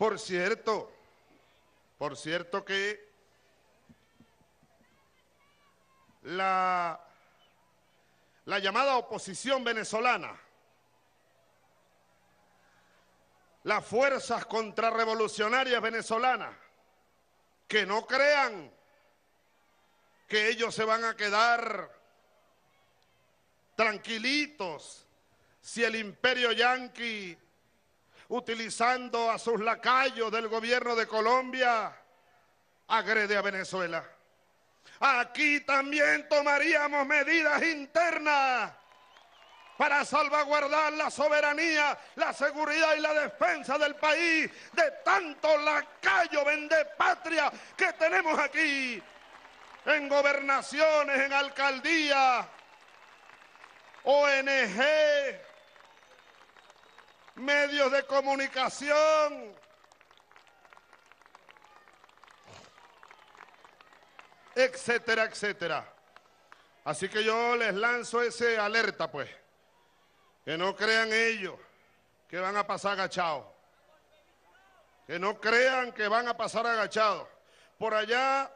Por cierto, por cierto que la, la llamada oposición venezolana, las fuerzas contrarrevolucionarias venezolanas, que no crean que ellos se van a quedar tranquilitos si el imperio yanqui utilizando a sus lacayos del gobierno de Colombia, agrede a Venezuela. Aquí también tomaríamos medidas internas para salvaguardar la soberanía, la seguridad y la defensa del país de tanto lacayo vende patria que tenemos aquí en gobernaciones, en alcaldías, ONG, medios de comunicación. etcétera, etcétera. Así que yo les lanzo ese alerta, pues, que no crean ellos que van a pasar agachados, que no crean que van a pasar agachados. Por allá